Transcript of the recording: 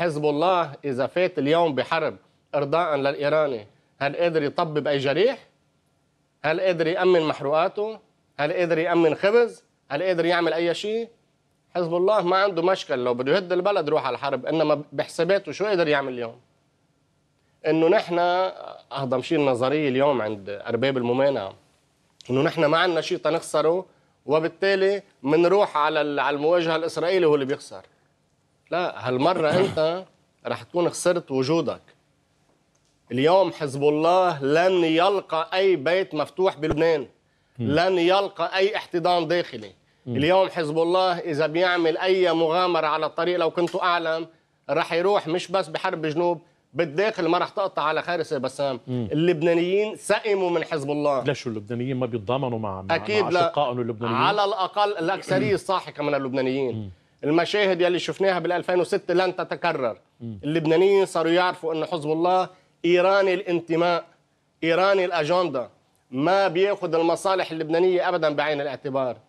حزب الله إذا فات اليوم بحرب إرضاء للإيراني هل قادر يطبب أي جريح؟ هل قادر يأمن محروقاته؟ هل قادر يأمن خبز؟ هل قادر يعمل أي شيء؟ حزب الله ما عنده مشكل لو بده يهد البلد روح على الحرب إنما بحساباته شو قادر يعمل اليوم؟ إنه نحن أهضم شيء النظرية اليوم عند أرباب الممانعة إنه نحن ما عندنا شيء تنخسره وبالتالي منروح على المواجهة الإسرائيلي هو اللي بيخسر لا هالمرة أنت رح تكون خسرت وجودك اليوم حزب الله لن يلقى أي بيت مفتوح بلبنان لن يلقى أي احتضان داخلي اليوم حزب الله إذا بيعمل أي مغامرة على الطريق لو كنت أعلم رح يروح مش بس بحرب جنوب بالداخل ما رح تقطع على خارس بسام اللبنانيين سئموا من حزب الله ليش اللبنانيين ما بيتضامنوا مع اكيد مع لا اللبنانيين على الاقل الاكثريه الساحقه من اللبنانيين مم. المشاهد يلي شفناها بال 2006 لن تتكرر اللبنانيين صاروا يعرفوا ان حزب الله ايراني الانتماء ايراني الاجنده ما بياخذ المصالح اللبنانيه ابدا بعين الاعتبار